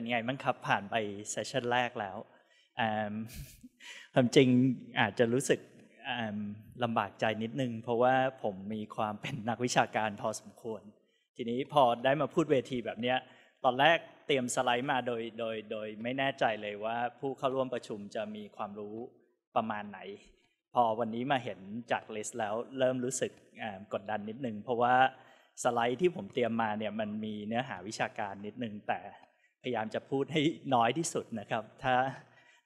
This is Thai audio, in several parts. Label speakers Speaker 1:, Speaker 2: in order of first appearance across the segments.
Speaker 1: ็นไงบ้างครับ ผ่านไปเซสชันแรกแล้วความจริงอาจจะรู้สึกลำบากใจนิดนึง เพราะว่าผมมีความเป็นนักวิชาการพอสมควร ทีนี้พอได้มาพูดเวทีแบบนี้ ตอนแรกเตรียมสไลด์มาโดยโดยโดยไม่แน่ใจเลยว่าผู้เข้าร่วมประชุมจะมีความรู้ประมาณไหน พอวันนี้มาเห็นจากลิสต์แล้วเริ่มรู้สึกกดดันนิดนึง เพราะว่าสไลด์ที่ผมเตรียมมาเนี่ยมันมีเนื้อหาวิชาการนิดนึงแต่พยายามจะพูดให้น้อยที่สุดนะครับ ถ้า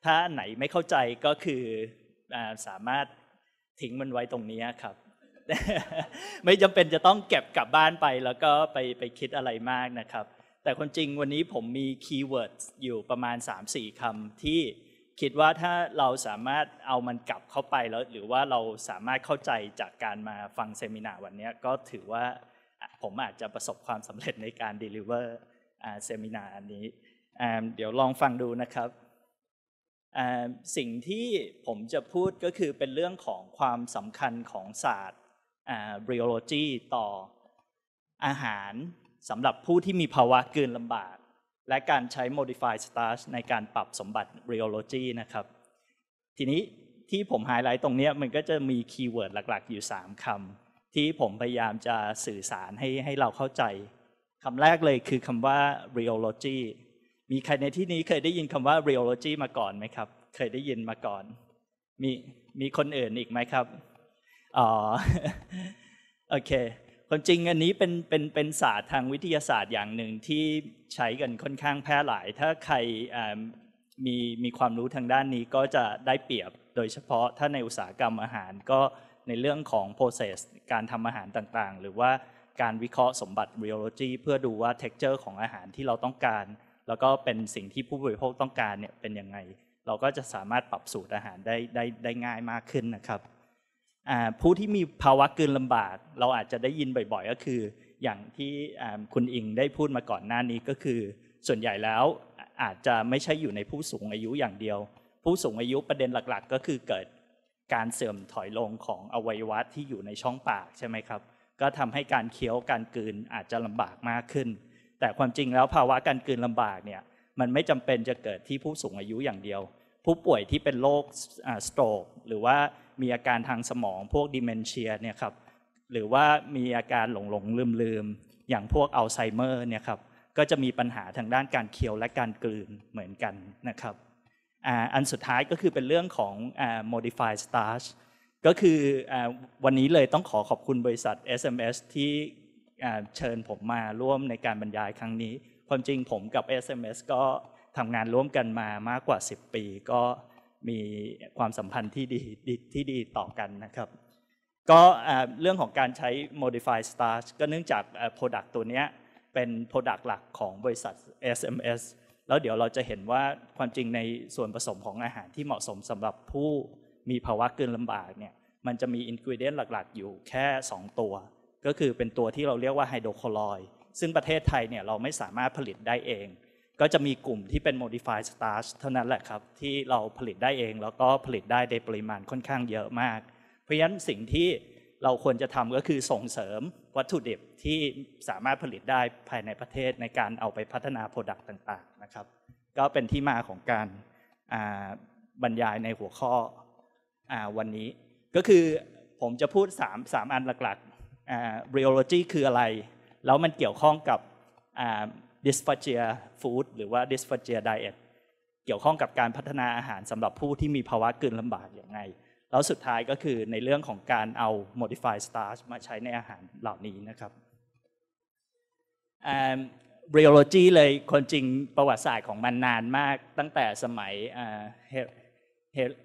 Speaker 1: ถ้าไหนไม่เข้าใจก็คือสามารถทิ้งมันไว้ตรงนี้ครับ ไม่จำเป็นจะต้องเก็บกลับบ้านไปแล้วก็ไปไปคิดอะไรมากนะครับ แต่คนจริงวันนี้ผมมีคีย์เวิร์ดอยู่ประมาณ 3-4 คำที่คิดว่าถ้าเราสามารถเอามันกลับเข้าไปแล้วหรือว่าเราสามารถเข้าใจจากการมาฟังเซมินาวันนี้ก็ถือว่าผมอาจจะประสบความสำเร็จในการ Deliver เซมินา อันนี้ เดี๋ยวลองฟังดูนะครับ สิ่งที่ผมจะพูดก็คือเป็นเรื่องของความสำคัญของศาสตร์บริโอโลจีต่ออาหารสำหรับผู้ที่มีภาวะกืนลำบาก และการใช้ modified starch ในการปรับสมบัติบริโอโลจีนะครับ ทีนี้ที่ผมไฮไลท์ตรงนี้มันก็จะมีคีย์เวิร์ดหลัก ๆอยู่ 3คํที่ผมพยายามจะสื่อสารให้ให้เราเข้าใจคำแรกเลยคือคำว่า rheology มีใครในที่นี้เคยได้ยินคำว่า rheology มาก่อนไหมครับ เคยได้ยินมาก่อน มีมีคนอื่นอีกไหมครับ อ๋อ โอเคความจริงอันนี้เป็นเป็นเป็นศาสตร์ทางวิทยาศาสตร์อย่างหนึ่งที่ใช้กันค่อนข้างแพร่หลาย ถ้าใครมีมีความรู้ทางด้านนี้ก็จะได้เปรียบโดยเฉพาะถ้าในอุตสาหกรรมอาหารก็ในเรื่องของ process การทำอาหารต่างๆ หรือว่าการวิเคราะห์สมบัติ rheology เพื่อดูว่า texture ของอาหารที่เราต้องการ แล้วก็เป็นสิ่งที่ผู้บริโภคต้องการเนี่ยเป็นยังไงเราก็จะสามารถปรับสูตรอาหารได้ได้ได้ง่ายมากขึ้นนะครับผู้ที่มีภาวะกลืนลำบาก เราอาจจะได้ยินบ่อยๆก็คือ อย่างที่คุณอิงได้พูดมาก่อนหน้านี้ก็คือ ส่วนใหญ่แล้วอาจจะไม่ใช่อยู่ในผู้สูงอายุอย่างเดียว ผู้สูงอายุประเด็นหลักๆ ก็คือเกิดการเสื่อมถอยลงของอวัยวะที่อยู่ในช่องปากใช่ไหมครับก็ทำให้การเคี้ยวการกลืนอาจจะลำบากมากขึ้น แต่ความจริงแล้วภาวะการกลืนลำบากเนี่ยมันไม่จำเป็นจะเกิดที่ผู้สูงอายุอย่างเดียว ผู้ป่วยที่เป็นโรคสโตรกหรือว่ามีอาการทางสมองพวกดิเมนเชียเนี่ยครับ หรือว่ามีอาการหลงหลงลืมลืมอย่างพวกอัลไซเมอร์เนี่ยครับก็จะมีปัญหาทางด้านการเคี้ยวและการกลืนเหมือนกันนะครับ อันสุดท้ายก็คือเป็นเรื่องของ modified starch ก็คือวันนี้เลยต้องขอขอบคุณบริษัท SMS ที่เชิญผมมาร่วมในการบรรยายครั้งนี้ ความจริงผมกับ SMS ก็ทำงานร่วมกันมามากกว่า 10 ปี ก็มีความสัมพันธ์ที่ดีที่ดีต่อกันนะครับ ก็เรื่องของการใช้ modify starch ก็เนื่องจาก Product ตัวนี้เป็น Product หลักของบริษัท SMS แล้วเดี๋ยวเราจะเห็นว่าความจริงในส่วนผสมของอาหารที่เหมาะสมสำหรับผู้มีภาวะเกินลำบากเนี่ย มันจะมีอินกิวเดนหลักๆ อยู่แค่ 2 ตัว ก็คือเป็นตัวที่เราเรียกว่าไฮโดรคลอยซึ่งประเทศไทยเนี่ยเราไม่สามารถผลิตได้เอง ก็จะมีกลุ่มที่เป็น modified starch เท่านั้นแหละครับ ที่เราผลิตได้เองแล้วก็ผลิตได้ในปริมาณค่อนข้างเยอะมาก เพราะฉะนั้นสิ่งที่เราควรจะทำก็คือส่งเสริมวัตถุดิบที่สามารถผลิตได้ภายในประเทศในการเอาไปพัฒนา Product ต่างๆนะครับ ก็เป็นที่มาของการบรรยายในหัวข้อวันนี้ก็คือผมจะพูด3าอันหลักๆ Biology คืออะไร แล้วมันเกี่ยวข้องกับ Dysphagia Food หรือว่า Dysphagia Diet เกี่ยวข้องกับการพัฒนาอาหารสำหรับผู้ที่มีภาวะกลืนลำบากอย่างไรแล้วสุดท้ายก็คือในเรื่องของการเอา modified starch มาใช้ในอาหารเหล่านี้นะครับ biology เลยคนจริงประวัติศาสตร์ของมันนานมากตั้งแต่สมัย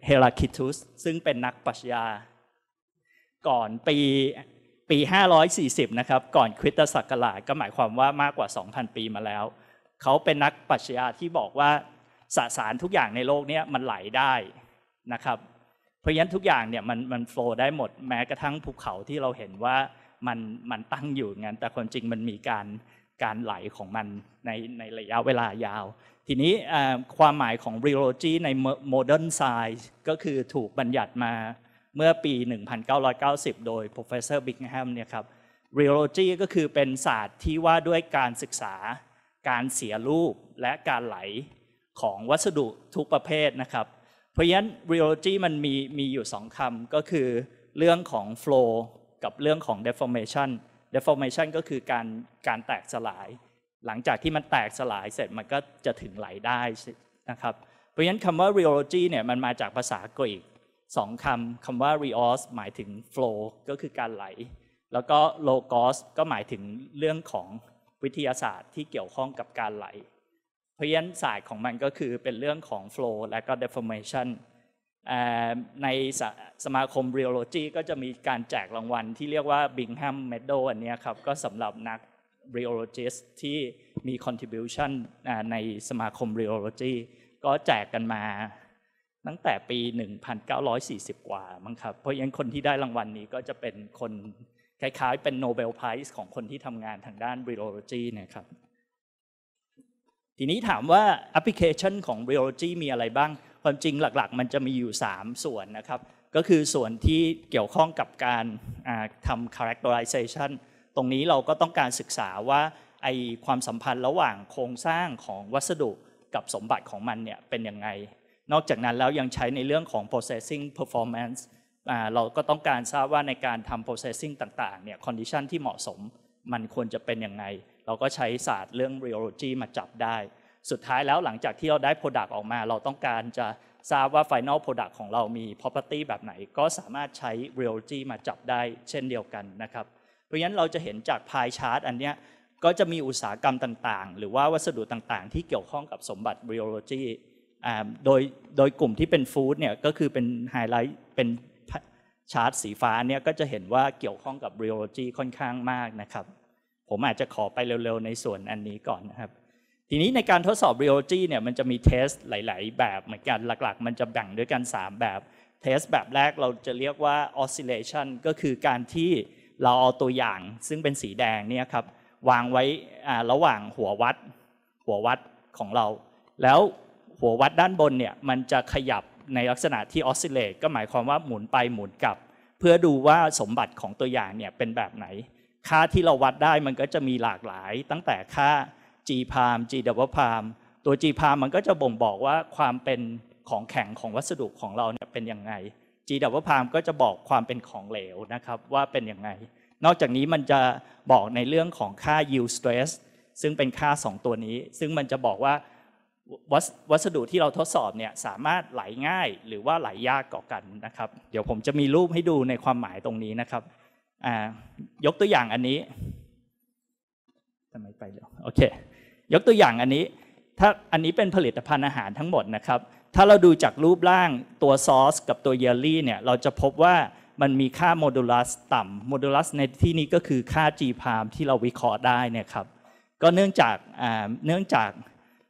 Speaker 1: เฮลาคิทุสซึ่งเป็นนักปรัชญาก่อนปี ปี 540 นะครับ ก่อนคริสตศักราชก็หมายความว่ามากกว่า 2,000 ปีมาแล้ว เขาเป็นนักปรัชญาที่บอกว่าสสารทุกอย่างในโลกนี้มันไหลได้นะครับ เพราะฉะนั้นทุกอย่างเนี่ยมันมันโฟลได้หมดแม้กระทั่งภูเขาที่เราเห็นว่ามันมันตั้งอยู่งั้น แต่ความจริงมันมีการการไหลของมันในในระยะเวลายาวทีนี้ความหมายของ r ร e ล l o ในโมเดิร์นไซส์ก็คือถูกบัญญัติมาเมื่อปี 1990 โดย Professor Bingham เนี่ยครับ r ร e ล l o ก็คือเป็นศาสตร์ที่ว่าด้วยการศึกษา การเสียรูปและการไหลของวัสดุทุกประเภทนะครับ เพราะฉะนั้น r ร e ล l o มันมีมีอยู่สองคำก็คือเรื่องของ flow กับเรื่องของ deformation deformation ก็คือการการแตกสลายหลังจากที่มันแตกสลายเสร็จมันก็จะถึงไหลได้นะครับ เพราะฉะนั้นคำว่า rheology เนี่ยมันมาจากภาษากรีกสองคำคำว่า r e o s หมายถึง flow ก็คือการไหล แล้วก็ logos ก็หมายถึงเรื่องของวิทยาศาสตร์ที่เกี่ยวข้องกับการไหล เพราะฉะนั้นศาสตร์ของมันก็คือเป็นเรื่องของ flow และก็ deformation ในสสมาคม rheology ก็จะมีการแจกรางวัลที่เรียกว่า Bingham Medal อันนี้ครับก็สำหรับนัก r e o l o g i s t ที่มี contribution ในสมาคม r e o l o g y ก็แจกกันมาตั้งแต่ปี 1940 กว่ามั้งครับเพราะนั้นคนที่ได้รางวัลนนี้ก็จะเป็นคน คล้ายๆเป็นโนเบล p พ i z e ของคนที่ทำงานทางด้าน r e o l o g y นะครับทีนี้ถามว่าแอปพลิเคชันของ r e o l o g y มีอะไรบ้าง ความจริงหลักๆ มันจะมีอยู่ 3 ส่วนนะครับก็คือส่วนที่เกี่ยวข้องกับการทำ characterization ตรงนี้เราก็ต้องการศึกษาว่าไอความสัมพันธ์ระหว่างโครงสร้างของวัสดุกับสมบัติของมันเนี่ยเป็นยังไงนอกจากนั้นแล้วยังใช้ในเรื่องของ processing performance เราก็ต้องการทราบว่าในการทำ processing ต่างๆ เนี่ย condition ที่เหมาะสมมันควรจะเป็นยังไง เราก็ใช้ศาสตร์เรื่อง rheology มาจับได้ สุดท้ายแล้วหลังจากที่เราได้ product ออกมา เราต้องการจะทราบว่า final product ของเรามี property แบบไหน ก็สามารถใช้ rheology มาจับได้เช่นเดียวกันนะครับเพราะฉะนั้นเราจะเห็นจากพายชาร์ตอันนี้ก็จะมีอุตสาหกรรมต่างๆ หรือว่าวัสดุต่างๆ ที่เกี่ยวข้องกับสมบัติบริโอโลจีโดยโดยกลุ่มที่เป็นฟู้ดเนี่ยก็คือเป็นไฮไลท์เป็นชาร์ตสีฟ้าเนี่ยก็จะเห็นว่าเกี่ยวข้องกับบริโอโลจีค่อนข้างมากนะครับ ผมอาจจะขอไปเร็วๆ ในส่วนอันนี้ก่อนนะครับ ทีนี้ในการทดสอบิโอโลจีเนี่ยมันจะมีเทสหลายๆ แบบเหมือนกันหลักๆ มันจะแบ่งด้วยกัน 3 แบบเทส แบบแรกเราจะเรียกว่า oscillation ก็คือการที่เราเอาตัวอย่างซึ่งเป็นสีแดงเนี่ยครับวางไว้ระหว่างหัววัดหัววัดของเรา แล้วหัววัดด้านบนเนี่ยมันจะขยับในลักษณะที่ออสซิเลตก็หมายความว่าหมุนไปหมุนกลับ เพื่อดูว่าสมบัติของตัวอย่างเนี่ยเป็นแบบไหน ค่าที่เราวัดได้มันก็จะมีหลากหลาย ตั้งแต่ค่า g พาม g ดับเบิลพามตัว g พาร์มมันก็จะบ่งบอกว่าความเป็นของแข็งของวัสดุของเราเนี่ยเป็นยังไงจีดับพามก็จะบอกความเป็นของเหลวนะครับว่าเป็นยังไง นอกจากนี้มันจะบอกในเรื่องของค่า yield stress ซึ่งเป็นค่า 2 ตัวนี้ ซึ่งมันจะบอกว่าวัสดุที่เราทดสอบเนี่ยสามารถไหลง่ายหรือว่าไหลยากก่อกันนะครับ เดี๋ยวผมจะมีรูปให้ดูในความหมายตรงนี้นะครับ ยกตัวอย่างอันนี้ทำไมไปเร็วโอเคยกตัวอย่างอันนี้ถ้าอันนี้เป็นผลิตภัณฑ์อาหารทั้งหมดนะครับ ถ้าเราดูจากรูปร่างตัวซอสกับตัวเยลลี่เนี่ย เราจะพบว่ามันมีค่าโมดูลัสต่ำโมดูลัสในที่นี้ก็คือค่า G พามที่เราวิเคราะห์ได้นะครับ ก็เนื่องจากเนื่องจาก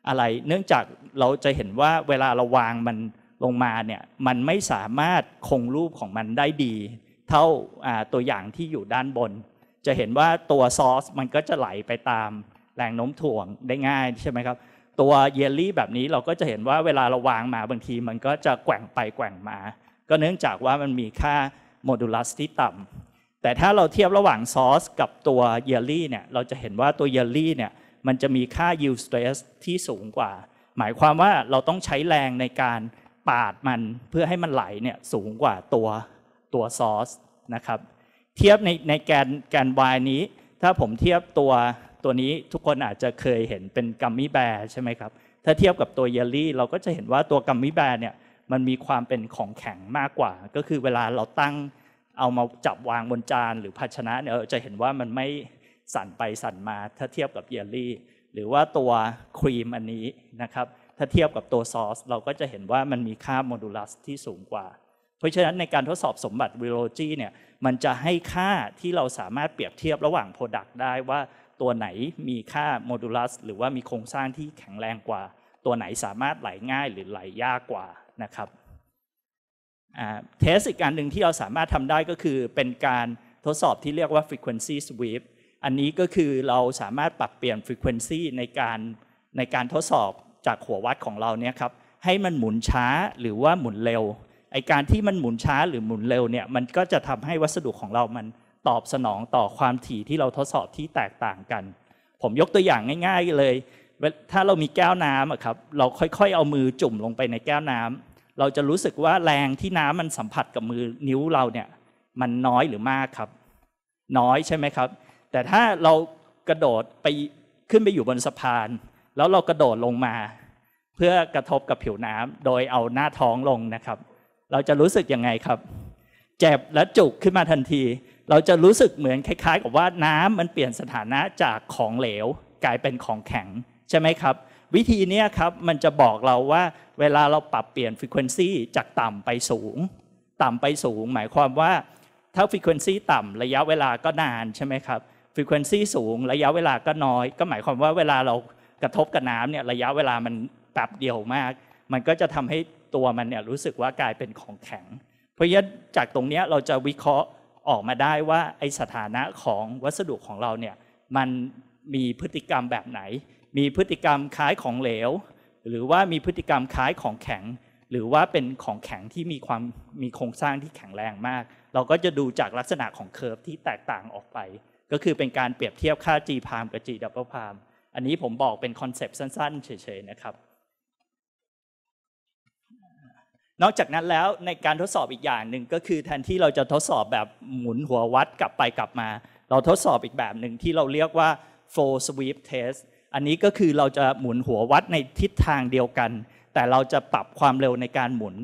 Speaker 1: อะไร เนื่องจากเราจะเห็นว่าเวลาเราวางมันลงมาเนี่ย มันไม่สามารถคงรูปของมันได้ดี เท่าตัวอย่างที่อยู่ด้านบน จะเห็นว่าตัวซอสมันก็จะไหลไปตามแรงโน้มถ่วงได้ง่ายใช่ไหมครับตัวเยลลี่แบบนี้เราก็จะเห็นว่าเวลาเราวางมาบางทีมันก็จะแกว่งไปแกว่งมา ก็เนื่องจากว่ามันมีค่าโมดูลัสที่ต่ำแต่ถ้าเราเทียบระหว่างซอสกับตัวเยลลี่เนี่ยเราจะเห็นว่าตัวเยลลี่เนี่ยมันจะมีค่า yield stress ที่สูงกว่า หมายความว่าเราต้องใช้แรงในการปาดมันเพื่อให้มันไหลเนี่ยสูงกว่าตัวตัวซอสนะครับ เทียบในในแกนแกนายนี้ ถ้าผมเทียบตัวตัวนี้ทุกคนอาจจะเคยเห็นเป็นกัมมี่แบร์ใช่ไหมครับถ้าเทียบกับตัวเยลลี่เราก็จะเห็นว่าตัวกัมมี่แบร์เนี่ยมันมีความเป็นของแข็งมากกว่า ก็คือเวลาเราตั้งเอามาจับวางบนจานหรือภาชนะเนี่ยจะเห็นว่ามันไม่สั่นไปสั่นมา ถ้าเทียบกับเยลลี่หรือว่าตัวครีมอันนี้นะครับถ้าเทียบกับตัวซอสเราก็จะเห็นว่ามันมีค่าโมดูลัสที่สูงกว่า เพราะฉะนั้นในการทดสอบสมบัติวิโลจีเนี่ยมันจะให้ค่าที่เราสามารถเปรียบเทียบระหว่างโปรดักต์ได้ว่าตัวไหนมีค่าโมดูลัสหรือว่ามีโครงสร้างที่แข็งแรงกว่า ตัวไหนสามารถไหลง่ายหรือไหลยากกว่านะครับเทสอีกการหนึ่งที่เราสามารถทำได้ก็คือเป็นการทดสอบที่เรียกว่า frequency sweep อันนี้ก็คือเราสามารถปรับเปลี่ยน frequency ในการในการทดสอบจากหัววัดของเราเนี่ยครับให้มันหมุนช้าหรือว่าหมุนเร็วไอการที่มันหมุนช้าหรือหมุนเร็วเนี่ยมันก็จะทำให้วัสดุของเรามันตอบสนองต่อความถี่ที่เราทดสอบที่แตกต่างกัน ผมยกตัวอย่างง่าย ๆ เลย ถ้าเรามีแก้วน้ำครับ เราค่อยๆ เอามือจุ่มลงไปในแก้วน้ำเราจะรู้สึกว่าแรงที่น้ำมันสัมผัสกับมือนิ้วเราเนี่ย มันน้อยหรือมากครับ น้อยใช่ไหมครับ แต่ถ้าเรากระโดดไปขึ้นไปอยู่บนสะพาน แล้วเรากระโดดลงมา เพื่อกระทบกับผิวน้ำ โดยเอาหน้าท้องลงนะครับ เราจะรู้สึกยังไงครับ เจ็บและจุกขึ้นมาทันทีเราจะรู้สึกเหมือนคล้ายๆกับว่าน้ำมันเปลี่ยนสถานะจากของเหลวกลายเป็นของแข็งใช่ไหมครับ วิธีนี้ครับมันจะบอกเราว่าเวลาเราปรับเปลี่ยนฟรีเควนซีจากต่ำไปสูง ต่ำไปสูงหมายความว่า ถ้าฟรีเควนซีต่ำระยะเวลาก็นานใช่ไหมครับฟรีเควนซีสูงระยะเวลาก็น้อย ก็หมายความว่าเวลาเรากระทบกับน้ำเนี่ยระยะเวลามันแป๊บเดียวมาก มันก็จะทำให้ตัวมันเนี่ยรู้สึกว่ากลายเป็นของแข็ง เพราะฉะนั้นจากตรงนี้เราจะวิเคราะห์ออกมาได้ว่าไอสถานะของวัสดุของเราเนี่ยมันมีพฤติกรรมแบบไหน มีพฤติกรรมคล้ายของเหลว หรือว่ามีพฤติกรรมคล้ายของแข็ง หรือว่าเป็นของแข็งที่มีความมีโครงสร้างที่แข็งแรงมาก เราก็จะดูจากลักษณะของเคอร์ฟที่แตกต่างออกไป ก็คือเป็นการเปรียบเทียบค่า G พามกับ G ดับเบิลพามอันนี้ผมบอกเป็นคอนเซปต์สั้นๆเฉยๆนะครับนอกจากนั้นแล้วในการทดสอบอีกอย่างหนึ่งก็คือแทนที่เราจะทดสอบแบบหมุนหัววัดกลับไปกลับมา เราทดสอบอีกแบบหนึ่งที่เราเรียกว่า f l l sweep test อันนี้ก็คือเราจะหมุนหัววัดในทิศทางเดียวกัน แต่เราจะปรับความเร็วในการหมุน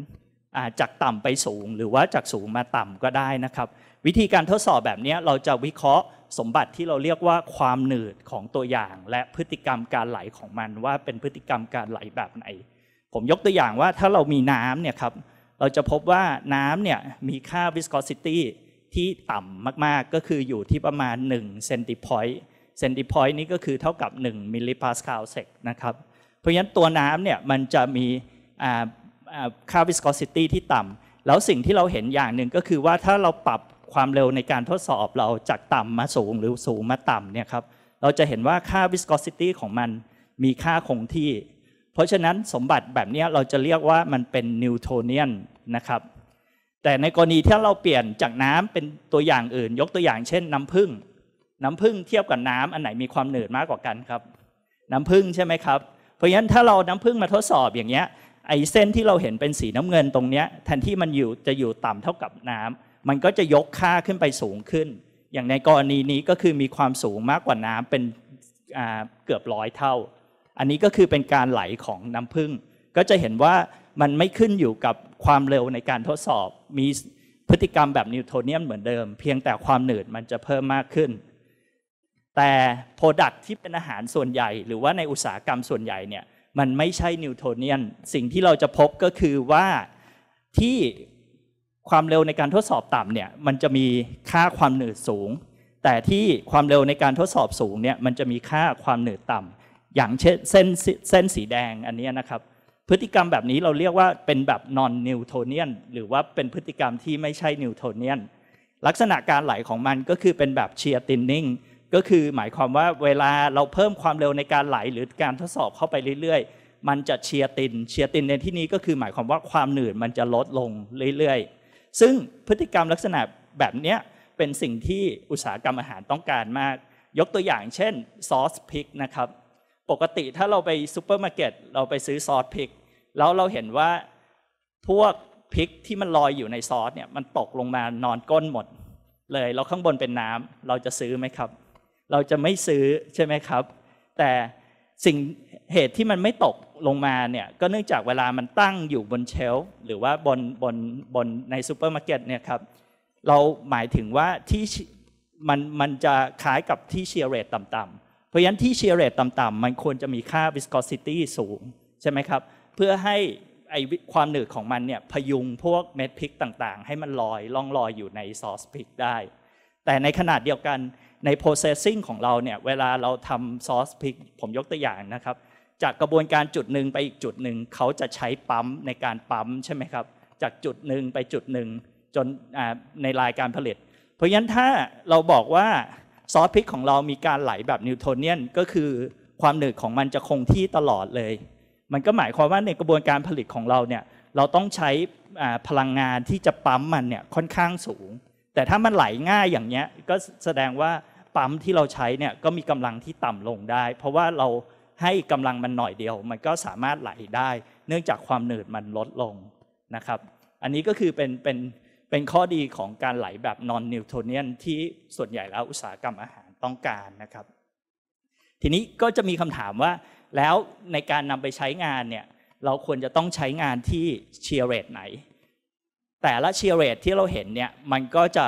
Speaker 1: จากต่ำไปสูง หรือว่าจากสูงมาต่ำก็ได้นะครับ วิธีการทดสอบแบบนี้เราจะวิเคราะห์สมบัติที่เราเรียกว่าความหนืดของตัวอย่างและพฤติกรรมการไหลของมันว่าเป็นพฤติกรรมการไหลแบบไหนผมยกตัวอย่างว่าถ้าเรามีน้ำเนี่ยครับเราจะพบว่าน้ำเนี่ยมีค่า viscosity ที่ต่ำมากๆ ก็คืออยู่ที่ประมาณ1เซนติพอยต์เซนติพอยต์นี้ก็คือเท่ากับ1มิลลิพาสคาลเซกนะครับเพราะฉะนั้นตัวน้ำเนี่ยมันจะมีค่า viscosity ที่ต่ำแล้วสิ่งที่เราเห็นอย่างหนึ่งก็คือว่าถ้าเราปรับความเร็วในการทดสอบเราจากต่ำมาสูงหรือสูงมาต่ำเนี่ยครับเราจะเห็นว่าค่า viscosity ของมันมีค่าคงที่เพราะฉะนั้นสมบัติแบบนี้เราจะเรียกว่ามันเป็นนิวโทเนียนนะครับแต่ในกรณีที่เราเปลี่ยนจากน้ำเป็นตัวอย่างอื่นยกตัวอย่างเช่นน้ำผึ้งน้ำผึ้งเทียบกับน้ำอันไหนมีความหนืดมากกว่ากันครับน้ำผึ้งใช่ไหมครับเพราะฉะนั้นถ้าเราน้ำผึ้งมาทดสอบอย่างเงี้ยไอเส้นที่เราเห็นเป็นสีน้ำเงินตรงเนี้ยแทนที่มันอยู่จะอยู่ต่ำเท่ากับน้ำ มันก็จะยกค่าขึ้นไปสูงขึ้น อย่างในกรณีนี้ก็คือมีความสูงมากกว่าน้ำเป็นเกือบร้อยเท่าอันนี้ก็คือเป็นการไหลของน้ำพึ่ง ก็จะเห็นว่ามันไม่ขึ้นอยู่กับความเร็วในการทดสอบ มีพฤติกรรมแบบนิวโทเนียนเหมือนเดิม เพียงแต่ความหนืดมันจะเพิ่มมากขึ้น แต่โปรดักที่เป็นอาหารส่วนใหญ่ หรือว่าในอุตสาหกรรมส่วนใหญ่เนี่ย มันไม่ใช่นิวโทเนียนสิ่งที่เราจะพบก็คือว่าที่ความเร็วในการทดสอบต่ำเนี่ย มันจะมีค่าความหนืดสูง แต่ที่ความเร็วในการทดสอบสูงเนี่ย มันจะมีค่าความหนืดต่ำอย่างเช่นเส้นเส้นสีแดงอันนี้นะครับ พฤติกรรมแบบนี้เราเรียกว่าเป็นแบบนอนนิวโทเนียนหรือว่าเป็นพฤติกรรมที่ไม่ใช่นิวโทเนียนลักษณะการไหลของมันก็คือเป็นแบบเชียร์ตินนิ่งก็คือหมายความว่าเวลาเราเพิ่มความเร็วในการไหลหรือการทดสอบเข้าไปเรื่อยๆ มันจะเชียร์ติน เชียร์ตินในที่นี้ก็คือหมายความว่าความหนืดมันจะลดลงเรื่อย ๆ ซึ่งพฤติกรรมลักษณะแบบนี้เป็นสิ่งที่อุตสาหกรรมอาหารต้องการมาก ยกตัวอย่างเช่นซอสพริกนะครับปกติถ้าเราไปซูเปอร์มาร์เก็ตเราไปซื้อซอสพริกแล้วเราเห็นว่าพวกพริกที่มันลอยอยู่ในซอสเนี่ยมันตกลงมานอนก้นหมด เลยเราข้างบนเป็นน้ำเราจะซื้อไหมครับ เราจะไม่ซื้อ ใช่ไหมครับ แต่สิ่งเหตุที่มันไม่ตกลงมาเนี่ยก็เนื่องจากเวลามันตั้งอยู่บนเชลหรือว่าบนบนบนในซูเปอร์มาร์เก็ตเนี่ยครับเราหมายถึงว่าที่มันมันจะคล้ายกับที่เชียร์เรทต่ำราะฉะนั้นที่เชียร์เรตต่ำๆมันควรจะมีค่า viscosity สูง ใช่ไหมครับ เพื่อให้ไอความหนืดของมันเนี่ยพยุงพวกเม็ดพิกต่างๆ ให้มันลอยล่องลอยอยู่ในซอสพิกได้ แต่ในขนาดเดียวกันใน processing ของเราเนี่ย เวลาเราทำซอสพิกผมยกตัวอย่างนะครับ จากกระบวนการจุดหนึ่งไปอีกจุดหนึ่งเขาจะใช้ปั๊มในการปั๊มใช่ไหมครับ จากจุดหนึ่งไปจุดหนึ่งจนในรายการผลิต เพราะฉะนั้นถ้าเราบอกว่าซอสพริกของเรามีการไหลแบบนิวโทเนียนก็คือความหนืดของมันจะคงที่ตลอดเลยมันก็หมายความว่าในกระบวนการผลิตของเราเนี่ยเราต้องใช้พลังงานที่จะปั๊มมันเนี่ยค่อนข้างสูง แต่ถ้ามันไหลง่ายอย่างเนี้ยก็แสดงว่าปั๊มที่เราใช้เนี่ยก็มีกำลังที่ต่ำลงได้เพราะว่าเราให้กำลังมันหน่อยเดียว มันก็สามารถไหลได้ เนื่องจากความหนืดมันลดลงนะครับ อันนี้ก็คือเป็นเป็นเป็นข้อดีของการไหลแบบนอนนิวโทเนียนที่ส่วนใหญ่แล้วอุตสาหกรรมอาหารต้องการนะครับ ทีนี้ก็จะมีคำถามว่า แล้วในการนำไปใช้งานเนี่ยเราควรจะต้องใช้งานที่เชียร์เรทไหน แต่ละเชียร์เรทที่เราเห็นเนี่ยมันก็จะ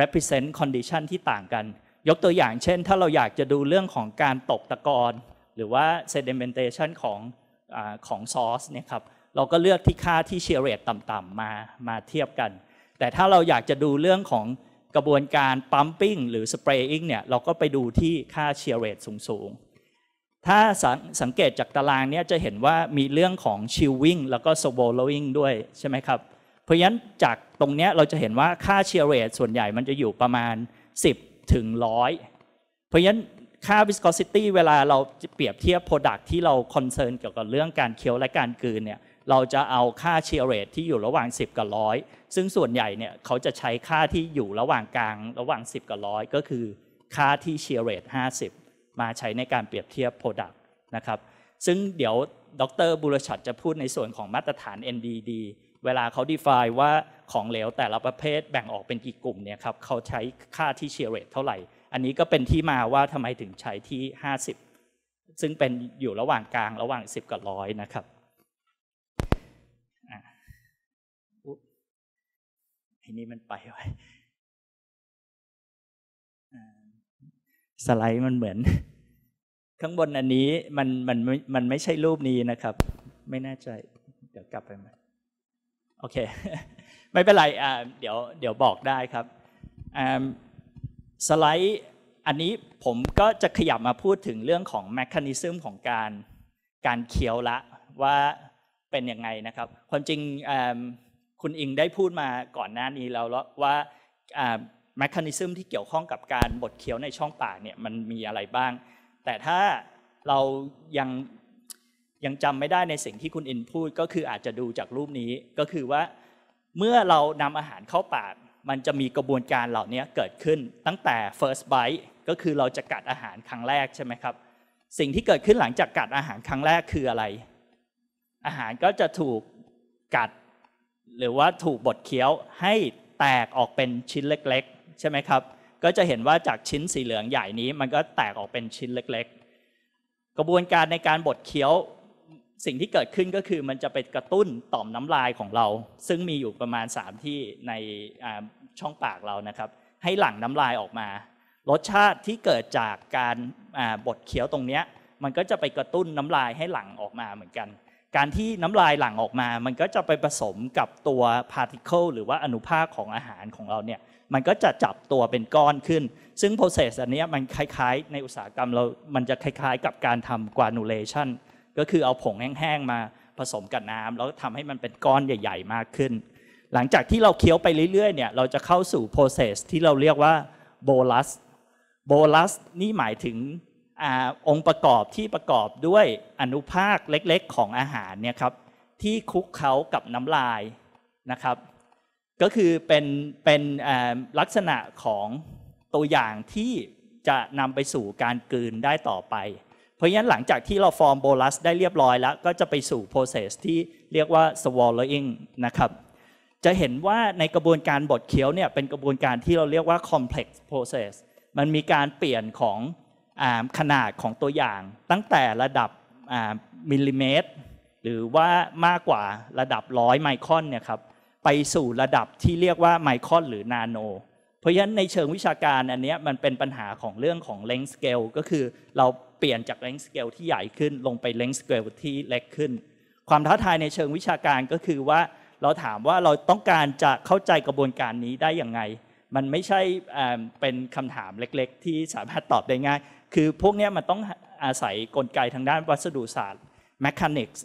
Speaker 1: represent condition ที่ต่างกัน ยกตัวอย่างเช่น ถ้าเราอยากจะดูเรื่องของการตกตะกอนหรือว่า sedimentation ของอของซอสเนี่ยครับเราก็เลือกที่ค่าที่เชียร์เรทต่ำๆมามาเทียบกันแต่ถ้าเราอยากจะดูเรื่องของกระบวนการปั๊มปิ้งหรือสเปรย์อิงเนี่ย เราก็ไปดูที่ค่าเชียร์เรทสูง ๆ ถ้าสสังเกตจากตารางเนี่ยจะเห็นว่ามีเรื่องของชิลวิ่งแล้วก็สโบโลวิ่งด้วยใช่ไหมครับ เพราะฉะนั้นจากตรงเนี้ยเราจะเห็นว่าค่าเชียร์เรทส่วนใหญ่มันจะอยู่ประมาณ 10 ถึง 100 เพราะฉะนั้นค่า viscosity เวลาเราเปรียบเทียบ product ที่เราคอนเซิร์นเกี่ยวกับเรื่องการเคี้ยวและการกืนเนี่ยเราจะเอาค่าเชียร์เรทที่อยู่ระหว่าง 10 กับ 100 ซึ่งส่วนใหญ่เนี่ยเขาจะใช้ค่าที่อยู่ระหว่างกลาง ระหว่าง 10 กับ 100 ก็คือค่าที่เชียร์เรท50 มาใช้ในการเปรียบเทียบ Product นะครับซึ่งเดี๋ยวดรบุรชัดจะพูดในส่วนของมาตรฐาน NDD เวลาเขา define ว่าของเหลวแต่ละประเภทแบ่งออกเป็นกี่กลุ่มเนี่ยครับเขาใช้ค่าที่เชียร์เรทเท่าไหร่ อันนี้ก็เป็นที่มาว่าทำไมถึงใช้ที่ 50 ซึ่งเป็นอยู่ระหว่างกลางระหว่าง10กับ100นะครับไอ้นี้มันไปไว้สไลด์มันเหมือน ข้างบนอันนี้มันมันมันไม่ใช่รูปนี้นะครับ ไม่น่าใจเดี๋ยวกลับไปใหม่โอเค ไม่เป็นไรเดี๋ยว เดี๋ยวบอกได้ครับ สไลด์อันนี้ผมก็จะขยับมาพูดถึงเรื่องของแมคานิซึมของการการเคี้ยวละว่าเป็นยังไงนะครับ ความจริงคุณอิงได้พูดมาก่อนหน้านี้แล้วว่าแมคคานิซึมที่เกี่ยวข้องกับการบดเคี้ยวในช่องปากเนี่ยมันมีอะไรบ้าง แต่ถ้าเรายังยังจำไม่ได้ในสิ่งที่คุณอินพูด ก็คืออาจจะดูจากรูปนี้ก็คือว่าเมื่อเรานำอาหารเข้าปาก มันจะมีกระบวนการเหล่านี้เกิดขึ้นตั้งแต่ first bite ก็คือเราจะกัดอาหารครั้งแรกใช่ไหมครับ สิ่งที่เกิดขึ้นหลังจากกัดอาหารครั้งแรกคืออะไร อาหารก็จะถูกกัดหรือว่าถูกบดเคี้ยวให้แตกออกเป็นชิ้นเล็กๆ ใช่ไหมครับก็จะเห็นว่าจากชิ้นสีเหลืองใหญ่นี้ มันก็แตกออกเป็นชิ้นเล็กๆ กระบวนการในการบดเคี้ยวสิ่งที่เกิดขึ้นก็คือมันจะไปกระตุ้นต่อมน้ำลายของเรา ซึ่งมีอยู่ประมาณ3ที่ในช่องปากเรานะครับ ให้หลั่งน้ำลายออกมา รสชาติที่เกิดจากการบดเคี้ยวตรงนี้มันก็จะไปกระตุ้นน้ำลายให้หลั่งออกมาเหมือนกันการที่น้ำลายหลั่งออกมา มันก็จะไปผสมกับตัวพาร์ติเคิลหรือว่าอนุภาคของอาหารของเราเนี่ย มันก็จะจับตัวเป็นก้อนขึ้น ซึ่ง process อันนี้มันคล้าย ๆ ในอุตสาหกรรมเรา มันจะคล้าย ๆกับการทำก r า n u ล a t i o ก็คือเอาผงแห้ง ๆ มาผสมกับน้ำแล้วทำให้มันเป็นก้อนใหญ่ ๆ มากขึ้น หลังจากที่เราเคี้ยวไปเรื่อยๆเนี่ย เราจะเข้าสู่ process ที่เราเรียกว่าโบลัสโบลัสนี่หมายถึงองค์ประกอบที่ประกอบด้วยอนุภาคเล็กๆของอาหารเนี่ยครับที่คลุกเขากับน้ำลายนะครับก็คือเป็นเป็นลักษณะของตัวอย่างที่จะนำไปสู่การกลืนได้ต่อไป เพราะฉะนั้นหลังจากที่เราฟอร์มโบลัส ได้เรียบร้อยแล้ว ก็จะไปสู่ process ที่เรียกว่า swallowing นะครับจะเห็นว่าในกระบวนการบดเคี้ยวเนี่ยเป็นกระบวนการที่เราเรียกว่า complex process มันมีการเปลี่ยนของขนาดของตัวอย่างตั้งแต่ระดับมิลลิเมตร หรือว่ามากกว่าระดับร้อยไมครอนเนี่ยครับไปสู่ระดับที่เรียกว่าไมครอนหรือนาโนเพราะฉะนั้นในเชิงวิชาการอันนี้มันเป็นปัญหาของเรื่องของเลนส์สเกลก็คือเราเปลี่ยนจากเลนส์สเกลที่ใหญ่ขึ้นลงไปเลนส์สเกลที่เล็กขึ้น ความท้าทายในเชิงวิชาการก็คือว่าเราถามว่าเราต้องการจะเข้าใจกระบวนการนี้ได้อย่างไง มันไม่ใช่เป็นคำถามเล็กๆ ที่สามารถตอบได้ง่ายคือพวกนี้มันต้องอาศัยกลไกทางด้านวัสดุศาสตร์ mechanics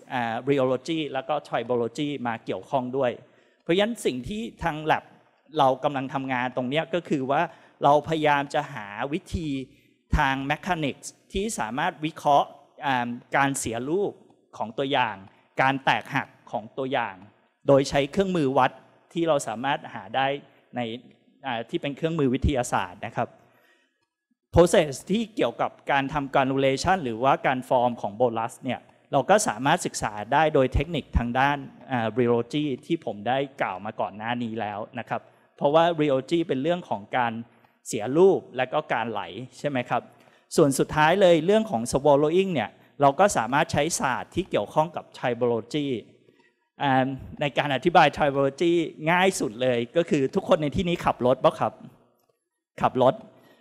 Speaker 1: rheology แล้วก็ tribology มาเกี่ยวข้องด้วย เพราะฉะนั้นสิ่งที่ทาง lab เรากำลังทำงานตรงนี้ก็คือว่าเราพยายามจะหาวิธีทาง mechanics ที่สามารถวิเคราะห์การเสียรูปของตัวอย่าง การแตกหักของตัวอย่าง โดยใช้เครื่องมือวัดที่เราสามารถหาได้ในที่เป็นเครื่องมือวิทยาศาสตร์นะครับ process ที่เกี่ยวกับการทำการ n u l a t i o n หรือว่าการฟอร์มของโบลัสเนี่ยเราก็สามารถศึกษาได้โดยเทคนิคทางด้าน rheology ที่ผมได้กล่าวมาก่อนหน้านี้แล้วนะครับเพราะว่า rheology เป็นเรื่องของการเสียรูปและก็การไหลใช่ไหมครับส่วนสุดท้ายเลยเรื่องของ swallowing เนี่ยเราก็สามารถใช้ศาสตร์ที่เกี่ยวข้องกับ tribology ในการอธิบาย tribology ง่ายสุดเลยก็คือทุกคนในที่นี้ขับรถบ่ะครับขับรถ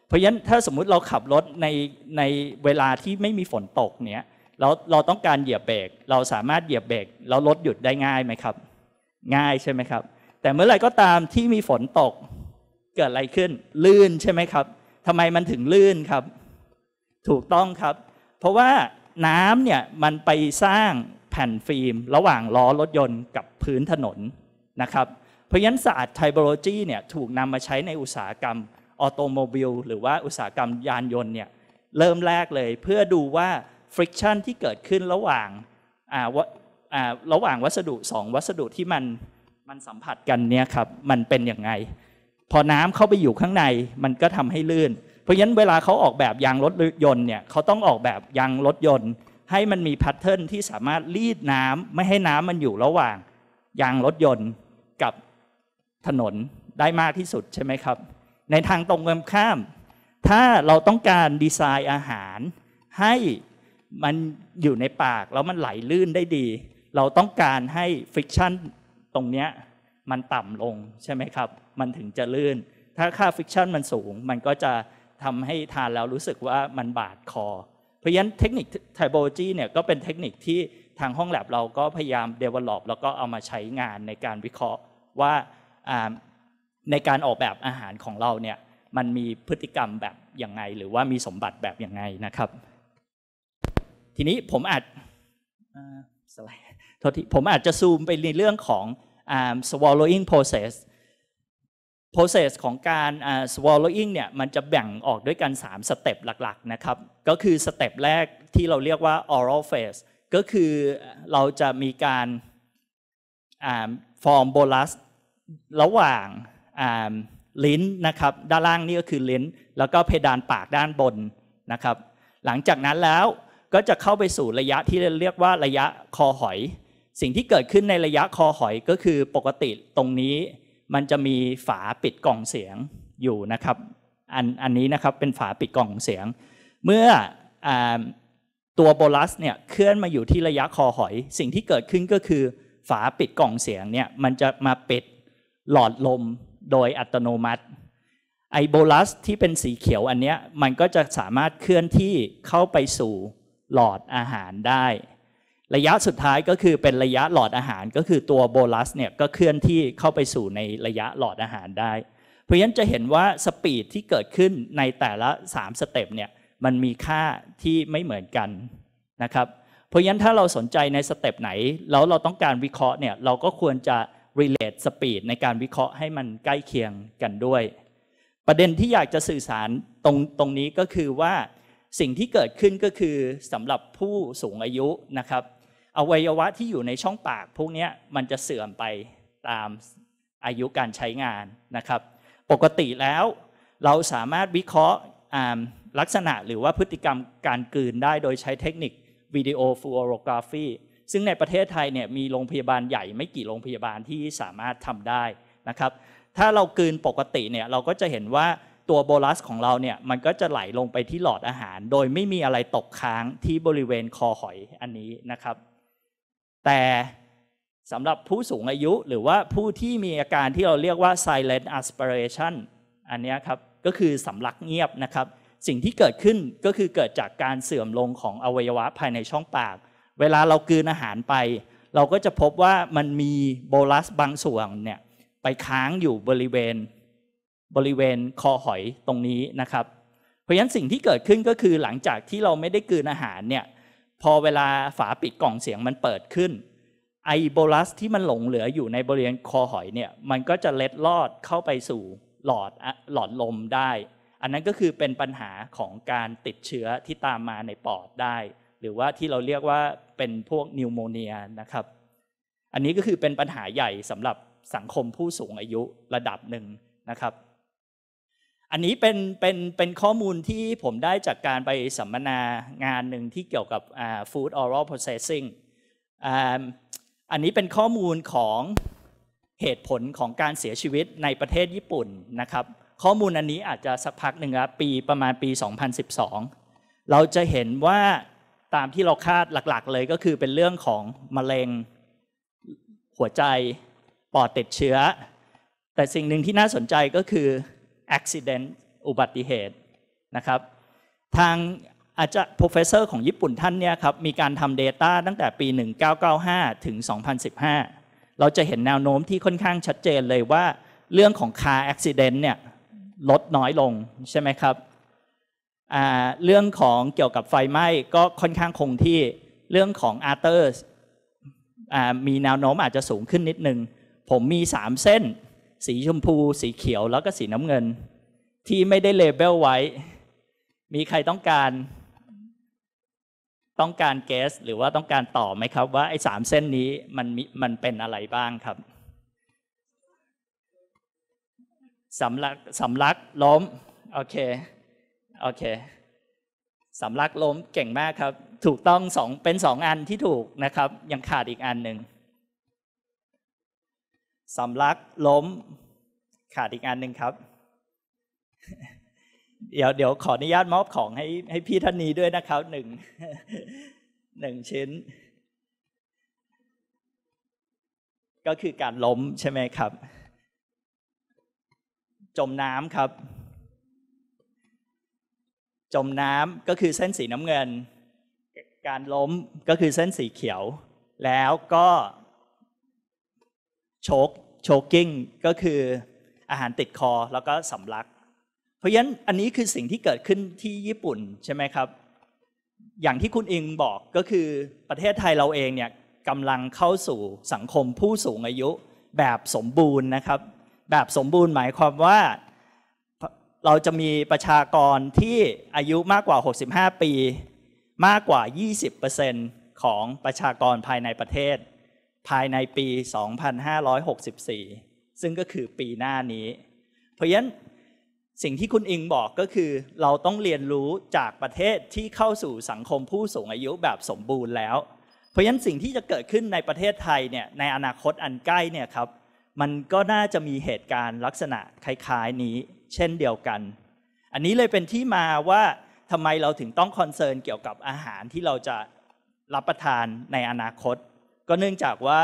Speaker 1: เพราะฉะนั้นถ้าสมมุติเราขับรถในในเวลาที่ไม่มีฝนตกเนี่ยเราเราต้องการเหยียบเบรกเราสามารถเหยียบเบรกแล้วรถหยุดได้ง่ายไหมครับ ง่ายใช่ไหมครับ แต่เมื่อไหร่ก็ตามที่มีฝนตกเกิดอะไรขึ้นลื่นใช่ไหมครับทำไมมันถึงลื่นครับ ถูกต้องครับ เพราะว่าน้ำเนี่ยมันไปสร้างแผ่นฟิล์มระหว่างล้อรถยนต์กับพื้นถนนนะครับ เพราะฉะนั้นศาสตร์ไทโบโลจีเนี่ยถูกนำมาใช้ในอุตสาหกรรมออโตโมบิลหรือว่าอุตสาหกรรมยานยนต์เนี่ยเริ่มแรกเลยเพื่อดูว่า friction ที่เกิดขึ้นระหว่างาวาระหว่างวัสดุ 2 วัสดุที่มันมันสัมผัสกันเนี่ยครับมันเป็นอย่างไงพอน้ำเข้าไปอยู่ข้างในมันก็ทำให้ลื่น เพราะฉะนั้นเวลาเขาออกแบบยางรถยนต์เนี่ยเขาต้องออกแบบยางรถยนต์ ให้มันมีแพทเทิร์นที่สามารถรีดน้ำไม่ให้น้ำมันอยู่ระหว่างยางรถยนต์กับถนนได้มากที่สุดใช่ไหมครับในทางตรงกันข้าม ถ้าเราต้องการดีไซน์อาหารให้มันอยู่ในปาก แล้วมันไหลลื่นได้ดี เราต้องการให้ฟิกชันตรงเนี้ยมันต่ำลงใช่ไหมครับ มันถึงจะลื่น ถ้าค่าฟิกชันมันสูง มันก็จะทำให้ทานแล้วรู้สึกว่ามันบาดคอ เพราะฉะนั้นเทคนิคไทโบจีเนี่ยก็เป็นเทคนิคที่ทางห้องแลบเราก็พยายาม develop แล้วก็เอามาใช้งานในการวิเคราะห์ว่าในการออกแบบอาหารของเราเนี่ยมันมีพฤติกรรมแบบอย่างไงหรือว่ามีสมบัติแบบอย่างไงนะครับทีนี้ผมอาจสไลด์โทษทีผมอาจจะซูมไปในเรื่องของ swallowing process process ของการ swallowing เนี่ยมันจะแบ่งออกด้วยกัน3สเต็ปหลักๆนะครับ ก็คือสเต็ปแรกที่เราเรียกว่า oral phase ก็คือเราจะมีการ form bolus ระหว่างลิ้นนะครับด้านล่างนี่ก็คือลิ้น แล้วก็เพดานปากด้านบนนะครับหลังจากนั้นแล้วก็จะเข้าไปสู่ระยะที่เรียกว่าระยะคอหอย สิ่งที่เกิดขึ้นในระยะคอหอยก็คือปกติตรงนี้มันจะมีฝาปิดกล่องเสียงอยู่นะครับอันอันนี้นะครับเป็นฝาปิดกล่องเสียง เมื่ออตัวโบลัสเนี่ยเคลื่อนมาอยู่ที่ระยะคอหอย สิ่งที่เกิดขึ้นก็คือฝาปิดกล่องเสียงเนี่ยมันจะมาปิดหลอดลมโดยอัตโนมัติไอโบลัสที่เป็นสีเขียวอันเนี้ย มันก็จะสามารถเคลื่อนที่เข้าไปสู่หลอดอาหารได้ ระยะสุดท้ายก็คือเป็นระยะหลอดอาหาร ก็คือตัวโบลัสเนี่ยก็เคลื่อนที่เข้าไปสู่ในระยะหลอดอาหารได้ เพราะฉะนั้นจะเห็นว่าสปีดที่เกิดขึ้นในแต่ละ3สเต็ปเนี่ยมันมีค่าที่ไม่เหมือนกันนะครับเพราะฉะนั้นถ้าเราสนใจในสเต็ปไหน แล้วเราต้องการวิเคราะห์เนี่ยเราก็ควรจะ relate speed ในการวิเคราะห์ให้มันใกล้เคียงกันด้วย ประเด็นที่อยากจะสื่อสารตรงตรงนี้ก็คือว่าสิ่งที่เกิดขึ้นก็คือสำหรับผู้สูงอายุนะครับอวัยวะที่อยู่ในช่องปาก พวกนี้มันจะเสื่อมไปตามอายุการใช้งานนะครับปกติแล้วเราสามารถวิเคราะห์ลักษณะหรือว่าพฤติกรรมการกลืนได้โดยใช้เทคนิควิดีโอฟูออโรกราฟีซึ่งในประเทศไทยเนี่ยมีโรงพยาบาลใหญ่ไม่กี่โรงพยาบาลที่สามารถทำได้นะครับถ้าเรากินปกติเนี่ยเราก็จะเห็นว่าตัวโบลัสของเราเนี่ยมันก็จะไหลลงไปที่หลอดอาหาร โดยไม่มีอะไรตกค้างที่บริเวณคอหอยอันนี้นะครับ แต่สำหรับผู้สูงอายุหรือว่าผู้ที่มีอาการที่เราเรียกว่า silent aspiration อันนี้ครับก็คือสำลักเงียบนะครับสิ่งที่เกิดขึ้นก็คือเกิดจากการเสื่อมลงของอวัยวะภายในช่องปากเวลาเรากืนอาหารไป เราก็จะพบว่ามันมีโบลัสบางส่วนเนี่ยไปค้างอยู่บริเวณบริเวณคอหอยตรงนี้นะครับ เพราะฉะนั้นสิ่งที่เกิดขึ้นก็คือหลังจากที่เราไม่ได้กืนอาหารเนี่ยพอเวลาฝาปิดกล่องเสียงมันเปิดขึ้น ไอโบลัสที่มันหลงเหลืออยู่ในบริเวณคอหอยเนี่ยมันก็จะเล็ดลอดเข้าไปสู่หลอดหลอดลมได้ อันนั้นก็คือเป็นปัญหาของการติดเชื้อที่ตามมาในปอดได้หรือว่าที่เราเรียกว่าเป็นพวกนิวโมเนียนะครับอันนี้ก็คือเป็นปัญหาใหญ่สำหรับสังคมผู้สูงอายุระดับหนึ่งนะครับ อันนี้เป็นเป็นเป็นข้อมูลที่ผมได้จากการไปสัมมนางานหนึ่งที่เกี่ยวกับ food oral processing อันนี้เป็นข้อมูลของเหตุผลของการเสียชีวิตในประเทศญี่ปุ่นนะครับ ข้อมูลอันนี้อาจจะสักพักหนึ่งครับปีประมาณปี 2012 เราจะเห็นว่าตามที่เราคาดหลักๆ เลยก็คือเป็นเรื่องของมะเร็ง หัวใจปอดติดเชื้อ แต่สิ่งหนึ่งที่น่าสนใจก็คืออ c c i d e n t อุบัติเหตุนะครับ ทางอาจารย์ professor ของญี่ปุ่นท่านเนี่ยครับมีการทำ Data ตั้งแต่ปี 1995 ถึง 2015 เราจะเห็นแนวโน้มที่ค่อนข้างชัดเจนเลยว่าเรื่องของ car accident เนี่ยลดน้อยลงใช่ไหมครับเรื่องของเกี่ยวกับไฟไหม้ก็ค่อนข้างคงที่เรื่องของอาร์เตอร์ มีแนวโน้มอาจจะสูงขึ้นนิดนึงผมมี 3 เส้น สีชมพู สีเขียวแล้วก็สีน้ำเงิน ที่ไม่ได้เลเบลไว้ มีใครต้องการ ต้องการเกสหรือว่าต้องการต่อไหมครับ ว่าไอ้สามเส้นนี้มันมันเป็นอะไรบ้างครับสำลักสำลักล้มโอเคโอเค สำลักล้มเก่งมากครับ ถูกต้องสองเป็นสองอันที่ถูกนะครับ ยังขาดอีกอันหนึ่ง สำลักล้มขาดอีกอันหนึ่งครับ เดี๋ยวเดี๋ยวขออนุญาตมอบของให้ให้พี่ท่านนี้ด้วยนะครับหนึ่งหนึ่งชิ้น ก็คือการล้มใช่ไหมครับ จมน้ำครับจมน้ำก็คือเส้นสีน้ำเงิน การล้มก็คือเส้นสีเขียว แล้วก็โชกโชกกิ้งก็คืออาหารติดคอแล้วก็สำลัก เพราะฉะนั้นอันนี้คือสิ่งที่เกิดขึ้นที่ญี่ปุ่นใช่ไหมครับ อย่างที่คุณเองบอกก็คือประเทศไทยเราเองเนี่ยกำลังเข้าสู่สังคมผู้สูงอายุแบบสมบูรณ์นะครับ แบบสมบูรณ์หมายความว่าเราจะมีประชากรที่อายุมากกว่า 65 ปี มากกว่า 20%ของประชากรภายในประเทศ ภายในปี 2564 ซึ่งก็คือปีหน้านี้ เพราะฉะนั้นสิ่งที่คุณอิงบอกก็คือเราต้องเรียนรู้จากประเทศที่เข้าสู่สังคมผู้สูงอายุแบบสมบูรณ์แล้ว เพราะฉะนั้นสิ่งที่จะเกิดขึ้นในประเทศไทยเนี่ยในอนาคตอันใกล้เนี่ยครับ มันก็น่าจะมีเหตุการณ์ลักษณะคล้ายๆนี้เช่นเดียวกัน อันนี้เลยเป็นที่มาว่าทำไมเราถึงต้องคอนเซิร์นเกี่ยวกับอาหารที่เราจะรับประทานในอนาคต ก็เนื่องจากว่า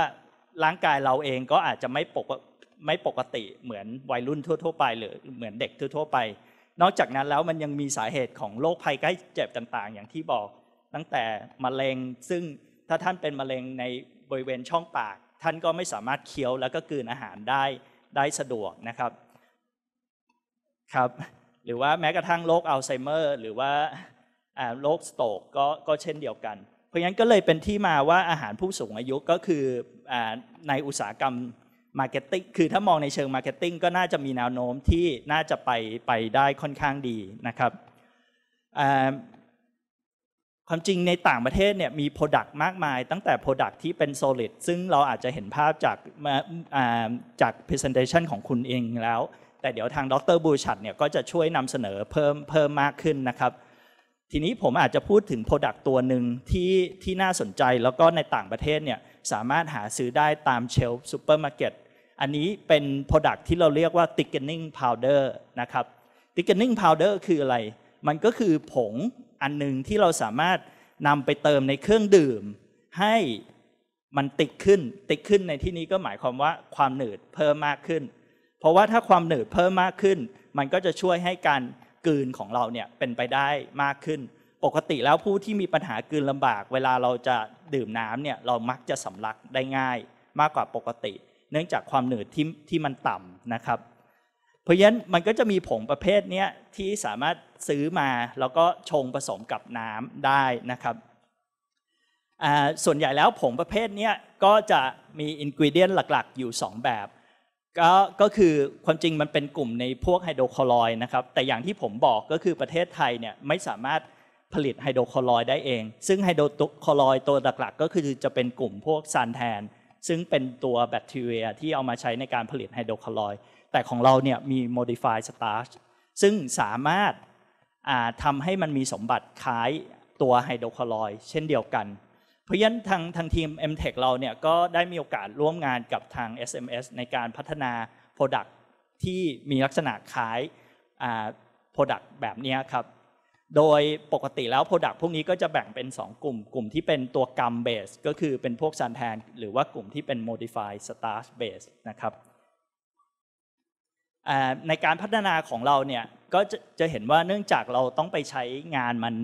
Speaker 1: ร่างกายเราเองก็อาจจะไม่ปกไม่ปกติเหมือนวัยรุ่นทั่ว ๆไปหรือเหมือนเด็กทั่วๆไป นอกจากนั้นแล้วมันยังมีสาเหตุของโรคภัยใกล้เจ็บต่างๆอย่างที่บอก ตั้งแต่มะเร็งซึ่งถ้าท่านเป็นมะเร็งในบริเวณช่องปากท่านก็ไม่สามารถเคี้ยวแล้วก็กลืนอาหารได้ได้สะดวกนะครับครับหรือว่าแม้กระทั่งโรคอัลไซเมอร์หรือว่าโรคสโตกก็ก็เช่นเดียวกัน เพราะงั้นก็เลยเป็นที่มาว่าอาหารผู้สูงอายุก็คือในอุตสาหกรรมมาร์เก็ตติ้งคือถ้ามองในเชิงมาร์เก็ตติ้งก็น่าจะมีแนวโน้มที่น่าจะไปไปได้ค่อนข้างดีนะครับ ความจริงในต่างประเทศเนี่ยมีโปรดักต์มากมาย ตั้งแต่โปรดักต์ที่เป็นโซลิดซึ่งเราอาจจะเห็นภาพจากจาก presentation ของคุณเองแล้วแต่เดี๋ยวทางดรบูชัดเนี่ยก็จะช่วยนำเสนอเพิ่มเพิ่มมากขึ้นนะครับทีนี้ผมอาจจะพูดถึงโปรดักต์ตัวหนึ่งที่ที่น่าสนใจแล้วก็ในต่างประเทศเนี่ยสามารถหาซื้อได้ตามเชลฟ์ซูเปอร์มาร์เก็ตอันนี้เป็นโปรดักต์ที่เราเรียกว่า thickening powder นะครับ thickening powder คืออะไร มันก็คือผงอันหนึ่งที่เราสามารถนำไปเติมในเครื่องดื่ม ให้มันติดขึ้นติดขึ้นในที่นี้ก็หมายความว่าความหนืดเพิ่มมากขึ้นเพราะว่าถ้าความหนืดเพิ่มมากขึ้น มันก็จะช่วยให้การกืนของเราเนี่ยเป็นไปได้มากขึ้น ปกติแล้วผู้ที่มีปัญหากืนลำบาก เวลาเราจะดื่มน้ำเนี่ยเรามักจะสำลักได้ง่ายมากกว่าปกติ เนื่องจากความหนืดที่ที่มันต่ำนะครับ เพราะฉะนั้นมันก็จะมีผงประเภทนี้ที่สามารถซื้อมาแล้วก็ชงผสมกับน้ำได้นะครับส่วนใหญ่แล้วผงประเภทนี้ก็จะมีอินกิวเดียนหลักๆ อยู่ 2 แบบก็ก็คือความจริงมันเป็นกลุ่มในพวกไฮโดรคลอไรด์นะครับ แต่อย่างที่ผมบอกก็คือประเทศไทยเนี่ย ไม่สามารถผลิตไฮโดรคลอไรด์ได้เอง ซึ่งไฮโดรคลอไรด์ตัวหลักๆ ก็คือจะเป็นกลุ่มพวกซานแทนซึ่งเป็นตัวแบคทีเรียที่เอามาใช้ในการผลิตไฮโดรคลอไรด์แต่ของเราเนี่ยมีโมดิฟายสตาร์ชซึ่งสามารถทำให้มันมีสมบัติคล้ายตัวไฮโดรคลอไรด์เช่นเดียวกันเพราะฉะนั้นทางทางทีม m t e c h เราเนี่ยก็ได้มีโอกาสร่วมงานกับทาง SMS ในการพัฒนา Product ที่มีลักษณะคล้าย Product แบบนี้ครับ โดยปกติแล้ว Product พวกนี้ก็จะแบ่งเป็น 2 กลุ่ม กลุ่มที่เป็นตัวกรรมเบสก็คือเป็นพวกซันแทนหรือว่ากลุ่มที่เป็น Modify Stars Base นะครับในการพัฒนาของเราเนี่ยก็จะเห็นว่าเนื่องจากเราต้องไปใช้งานมัน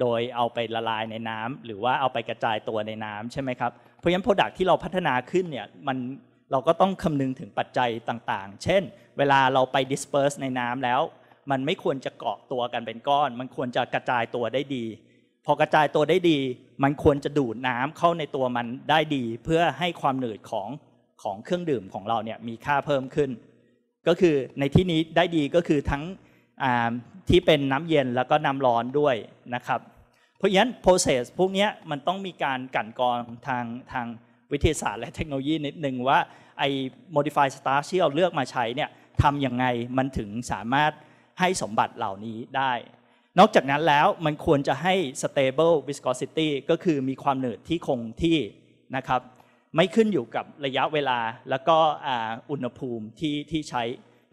Speaker 1: โดยเอาไปละลายในน้ำหรือว่าเอาไปกระจายตัวในน้ำใช่ไหมครับเพราะฉะนั้นโปรดักที่เราพัฒนาขึ้นเนี่ยมันเราก็ต้องคำนึงถึงปัจจัยต่างๆ เช่น เวลาเราไป disperse ในน้ำแล้ว มันไม่ควรจะเกาะตัวกันเป็นก้อน มันควรจะกระจายตัวได้ดี พอกระจายตัวได้ดี มันควรจะดูดน้ำเข้าในตัวมันได้ดี เพื่อให้ความหนืดของของเครื่องดื่มของเราเนี่ยมีค่าเพิ่มขึ้นก็คือในที่นี้ได้ดีก็คือทั้งที่เป็นน้ำเย็นแล้วก็น้ำร้อนด้วยนะครับ เพราะฉะนั้น process พวกนี้มันต้องมีการกั่นกรองทางทางวิทยาศาสตร์และเทคโนโลยีนิดหนึ่งว่าไอ้ m o d i f y s t a r ที่เราเลือกมาใช้เนี่ยทำอย่างไงมันถึงสามารถให้สมบัติเหล่านี้ได้ นอกจากนั้นแล้วมันควรจะให้ stable viscosity ก็คือมีความหนืดที่คงที่นะครับไม่ขึ้นอยู่กับระยะเวลาแล้วก็อุณหภูมิที่ที่ใช้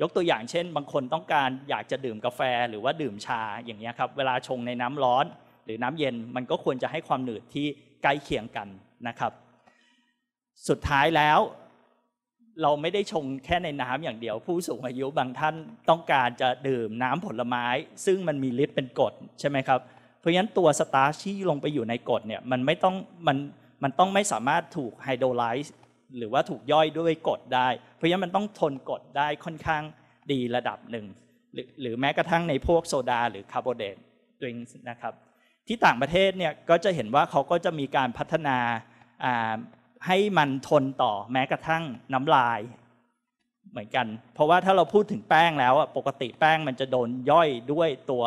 Speaker 1: ยกตัวอย่างเช่น บางคนต้องการอยากจะดื่มกาแฟหรือว่าดื่มชาอย่างนี้ครับเวลาชงในน้ำร้อน หรือน้ำเย็นมันก็ควรจะให้ความหนืดที่ใกล้เคียงกันนะครับ สุดท้ายแล้วเราไม่ได้ชงแค่ในน้ำอย่างเดียวผู้สูงอายุบางท่านต้องการจะดื่มน้ำผลไม้ ซึ่งมันมีฤทธิ์เป็นกรดใช่ไหมครับเพราะฉะนั้นตัวสตาร์ที่ลงไปอยู่ในกรดเนี่ยมันไม่ต้องมันมันต้องไม่สามารถถูกไฮโดรไลซ์หรือว่าถูกย่อยด้วยกดได้ เพราะฉะนั้นมันต้องทนกดได้ค่อนข้างดีระดับหนึ่งหรือแม้กระทั่งในพวกโซดาหรือคาร์โบเดตดริงนะครับที่ต่างประเทศเนี่ยก็จะเห็นว่าเขาก็จะมีการพัฒนาให้มันทนต่อแม้กระทั่งน้ำลาย เหมือนกัน เพราะว่าถ้าเราพูดถึงแป้งแล้วปกติแป้งมันจะโดนย่อยด้วยตัว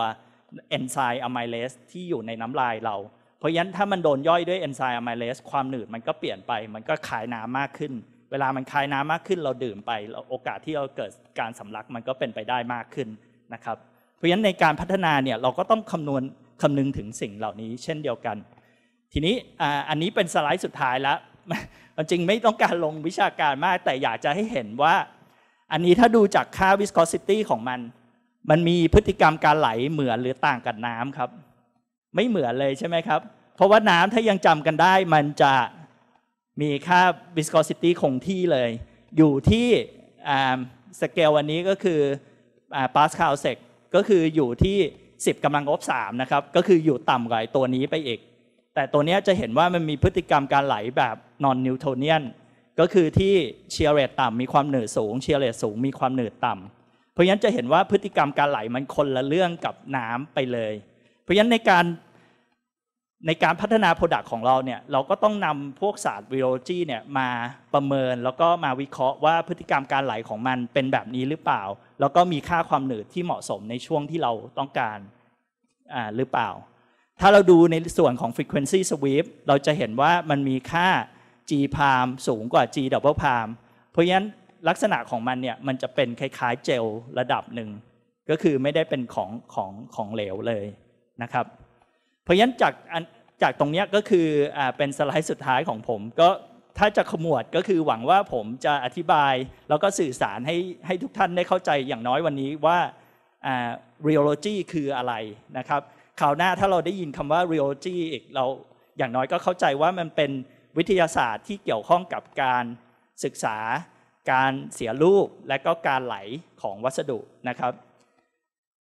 Speaker 1: เอนไซม์อะไมเลสที่อยู่ในน้ำลายเราเพราะฉะนั้นถ้ามันโดนย่อยด้วยเอนไซม์อะไมเลสความหนืดมันก็เปลี่ยนไป มันก็คายน้ำมากขึ้น เวลามันคายน้ำมากขึ้นเราดื่มไป โอกาสที่เราเกิดการสำลักมันก็เป็นไปได้มากขึ้นนะครับเพราะฉะนั้นในการพัฒนาเนี่ยเราก็ต้องคำนวณคำนึงถึงสิ่งเหล่านี้เช่นเดียวกัน ทีนี้อันนี้เป็นสไลด์สุดท้ายแล้วจริงไม่ต้องการลงวิชาการมากแต่อยากจะให้เห็นว่า อันนี้ถ้าดูจากค่า viscosity ของมัน มันมีพฤติกรรมการไหลเหมือนหรือต่างกับน้ำครับไม่เหมือนเลยใช่ไหมครับ เพราะว่าน้ำถ้ายังจำกันได้มันจะมีค่า viscosity คงที่เลย อยู่ที่สเกลวันนี้ก็คือป a สคาลเซกก็คืออยู่ที่ 10กำลังลบ3นะครับก็คืออยู่ต่ำกว่าตัวนี้ไปอีก แต่ตัวนี้จะเห็นว่ามันมีพฤติกรรมการไหลแบบนอนนิว t o n น a n ก็คือที่เชียร์เรตต่ำมีความเหนื่อสูงเชียร์เรตสูงมีความเหนื่อต่ำเพราะฉะนั้นจะเห็นว่าพฤติกรรมการไหลมันคนละเรื่องกับน้ำไปเลย เพราะฉะนั้นในการในการพัฒนา Product ของเราเนี่ยเราก็ต้องนำพวกศาสตร์วิโรจีเนี่ยมาประเมินแล้วก็มาวิเคราะห์ว่าพฤติกรรมการไหลของมันเป็นแบบนี้หรือเปล่า แล้วก็มีค่าความหนืดที่เหมาะสมในช่วงที่เราต้องการอ่าหรือเปล่า ถ้าเราดูในส่วนของ Frequency Sweep เราจะเห็นว่ามันมีค่า G พามสูงกว่า G double พามเพราะฉะนั้นลักษณะของมันเนี่ยมันจะเป็นคล้าย ๆ เจลระดับหนึ่งก็คือไม่ได้เป็นของของของเหลวเลยนะครับเพราะฉะนั้นจากจากตรงนี้ก็คืออเป็นสไลด์สุดท้ายของผมก็ถ้าจะขมวดก็คือหวังว่าผมจะอธิบายแล้วก็สื่อสารให้ให้ทุกท่านได้เข้าใจอย่างน้อยวันนี้ว่า r e o l o g y คืออะไรนะครับคราวหน้าถ้าเราได้ยินคำว่า r e o l o g y อีกเราอย่างน้อยก็เข้าใจว่ามันเป็นวิทยาศาสตร์ที่เกี่ยวข้องกับการศึกษา การเสียรูปและก็การไหลของวัสดุนะครับ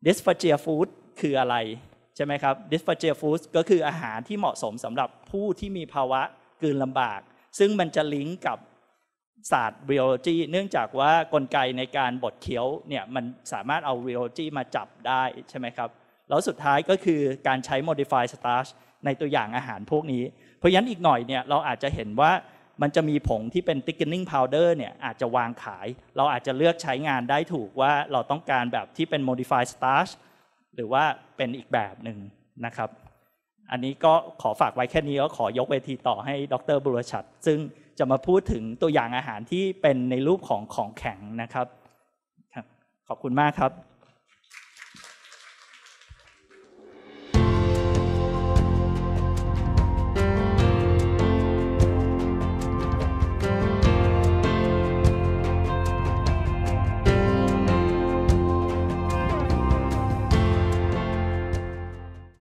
Speaker 1: dysphagia food คืออะไรใช่ไหมครับ dysphagia foods ก็คืออาหารที่เหมาะสมสำหรับผู้ที่มีภาวะกืนลำบาก ซึ่งมันจะลิงก์กับศาสตร์ biology เนื่องจากว่ากลไกในการบดเคี้ยวเนี่ยมันสามารถเอา biology มาจับได้ใช่ไหมครับแล้วสุดท้ายก็คือการใช้ modify starch ในตัวอย่างอาหารพวกนี้เพราะฉะนั้นอีกหน่อยเนี่ยเราอาจจะเห็นว่ามันจะมีผงที่เป็น thickening powder เนี่ยอาจจะวางขาย เราอาจจะเลือกใช้งานได้ถูกว่าเราต้องการแบบที่เป็น modified starch หรือว่าเป็นอีกแบบหนึ่งนะครับ อันนี้ก็ขอฝากไว้แค่นี้ก็ขอยกเวทีต่อให้ดรบุรชัดซึ่งจะมาพูดถึงตัวอย่างอาหารที่เป็นในรูปของของแข็งนะครับขอบคุณมากครับ